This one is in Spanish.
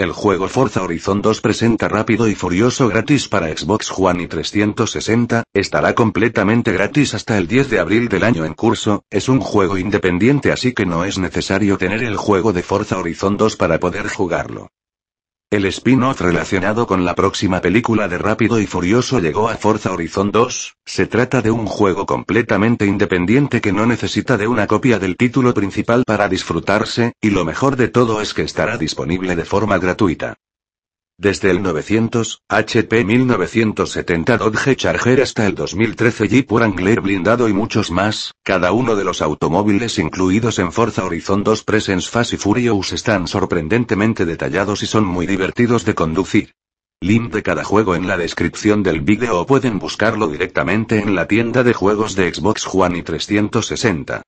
El juego Forza Horizon 2 presenta rápido y furioso gratis para Xbox One y 360, estará completamente gratis hasta el 10 de abril del año en curso, es un juego independiente así que no es necesario tener el juego de Forza Horizon 2 para poder jugarlo. El spin-off relacionado con la próxima película de Rápido y Furioso llegó a Forza Horizon 2, se trata de un juego completamente independiente que no necesita de una copia del título principal para disfrutarse, y lo mejor de todo es que estará disponible de forma gratuita. Desde el 900, HP 1970 Dodge Charger hasta el 2013 Jeep Wrangler blindado y muchos más, cada uno de los automóviles incluidos en Forza Horizon 2 Presents Fast y Furious están sorprendentemente detallados y son muy divertidos de conducir. Link de cada juego en la descripción del vídeo o pueden buscarlo directamente en la tienda de juegos de Xbox One y 360.